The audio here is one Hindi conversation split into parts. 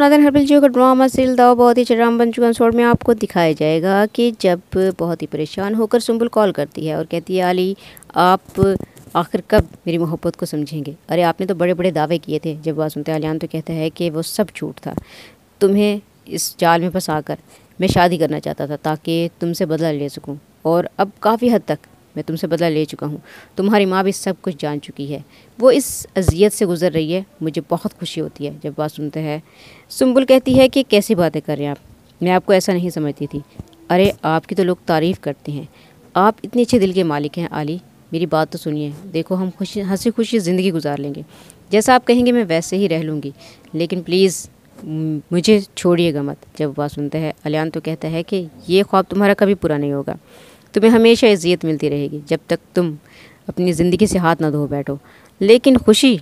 नादर हर्बल जो का ड्रामा सील दाओ बहुत ही चराम बन चुका शोर में आपको दिखाया जाएगा कि जब बहुत ही परेशान होकर सुम्बुल कॉल करती है और कहती है आली आप आखिर कब मेरी मोहब्बत को समझेंगे अरे आपने तो बड़े बड़े दावे किए थे जब वह सुनते आलियान तो कहता है कि वो सब झूठ था तुम्हें इस जाल में फंसा कर मैं शादी करना चाहता था ताकि तुमसे बदला ले सकूँ और अब काफ़ी हद तक मैं तुमसे बदला ले चुका हूँ तुम्हारी माँ भी सब कुछ जान चुकी है वो इस अजियत से गुजर रही है मुझे बहुत खुशी होती है जब बात सुनते हैं सुम्बुल कहती है कि कैसी बातें कर रहे हैं आप मैं आपको ऐसा नहीं समझती थी अरे आपकी तो लोग तारीफ़ करते हैं आप इतने अच्छे दिल के मालिक हैं आली मेरी बात तो सुनिए देखो हम खुशी हंसी खुशी ज़िंदगी गुजार लेंगे जैसा आप कहेंगे मैं वैसे ही रह लूँगी लेकिन प्लीज़ मुझे छोड़िएगा मत जब बात सुनते हैं अलियान तो कहता है कि ये ख्वाब तुम्हारा कभी पूरा नहीं होगा तुम्हें हमेशा इज़्ज़त मिलती रहेगी जब तक तुम अपनी ज़िंदगी से हाथ ना धो बैठो लेकिन खुशी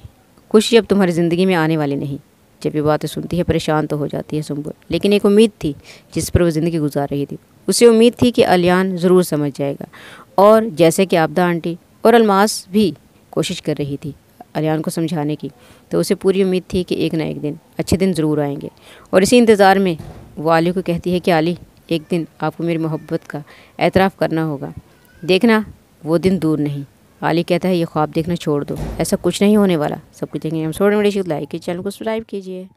खुशी अब तुम्हारी ज़िंदगी में आने वाली नहीं जब ये बातें सुनती है परेशान तो हो जाती है सुम्बुल लेकिन एक उम्मीद थी जिस पर वो ज़िंदगी गुजार रही थी उसे उम्मीद थी कि अलियान ज़रूर समझ जाएगा और जैसे कि आपदा आंटी और अलमास भी कोशिश कर रही थी अलियान को समझाने की तो उसे पूरी उम्मीद थी कि एक ना एक दिन अच्छे दिन ज़रूर आएंगे और इसी इंतज़ार में वो आली को कहती है कि आली एक दिन आपको मेरी मोहब्बत का एतराफ़ करना होगा देखना वो दिन दूर नहीं आली कहता है ये ख्वाब देखना छोड़ दो ऐसा कुछ नहीं होने वाला सब कुछ देखेंगे हम छोड़ने मेरे लाइक चैनल को सब्सक्राइब कीजिए